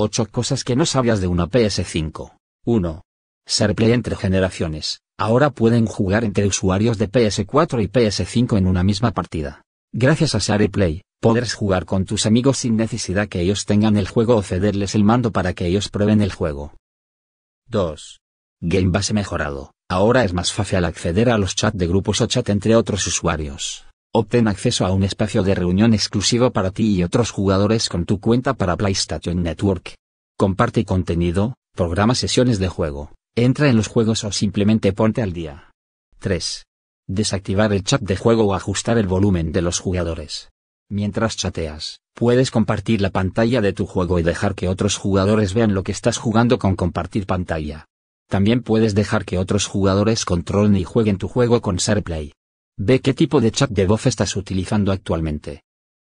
8 cosas que no sabías de una PS5. 1. SharePlay entre generaciones. Ahora pueden jugar entre usuarios de PS4 y PS5 en una misma partida. Gracias a SharePlay, podrás jugar con tus amigos sin necesidad que ellos tengan el juego o cederles el mando para que ellos prueben el juego. 2. Game mejorado. Ahora es más fácil acceder a los chats de grupos o chat entre otros usuarios. Obtén acceso a un espacio de reunión exclusivo para ti y otros jugadores con tu cuenta para PlayStation Network. Comparte contenido, programa sesiones de juego, entra en los juegos o simplemente ponte al día. 3. Desactivar el chat de juego o ajustar el volumen de los jugadores. Mientras chateas, puedes compartir la pantalla de tu juego y dejar que otros jugadores vean lo que estás jugando con compartir pantalla. También puedes dejar que otros jugadores controlen y jueguen tu juego con SharePlay. Ve qué tipo de chat de voz estás utilizando actualmente.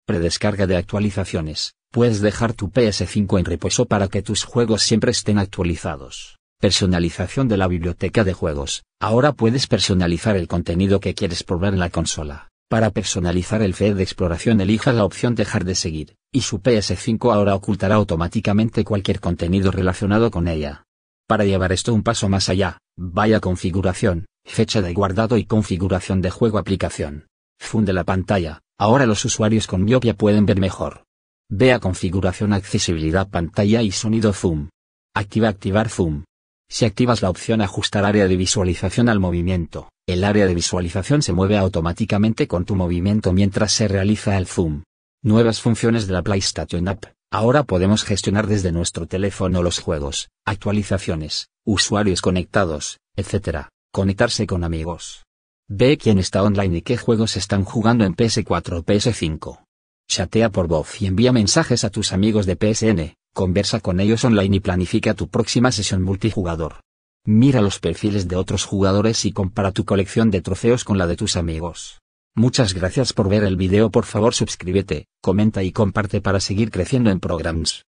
Predescarga de actualizaciones. Puedes dejar tu PS5 en reposo para que tus juegos siempre estén actualizados. Personalización de la biblioteca de juegos. Ahora puedes personalizar el contenido que quieres probar en la consola. Para personalizar el feed de exploración elija la opción dejar de seguir, y su PS5 ahora ocultará automáticamente cualquier contenido relacionado con ella. Para llevar esto un paso más allá, vaya configuración, Fecha de guardado y configuración de juego aplicación. de la pantalla, ahora los usuarios con miopia pueden ver mejor. Vea configuración accesibilidad pantalla y sonido zoom. Activa activar zoom. Si activas la opción ajustar área de visualización al movimiento, el área de visualización se mueve automáticamente con tu movimiento mientras se realiza el zoom. Nuevas funciones de la PlayStation App. Ahora podemos gestionar desde nuestro teléfono los juegos, actualizaciones, usuarios conectados, etc. Conectarse con amigos. Ve quién está online y qué juegos están jugando en PS4 o PS5. Chatea por voz y envía mensajes a tus amigos de PSN, conversa con ellos online y planifica tu próxima sesión multijugador. Mira los perfiles de otros jugadores y compara tu colección de trofeos con la de tus amigos. Muchas gracias por ver el video por favor suscríbete, comenta y comparte para seguir creciendo en programs.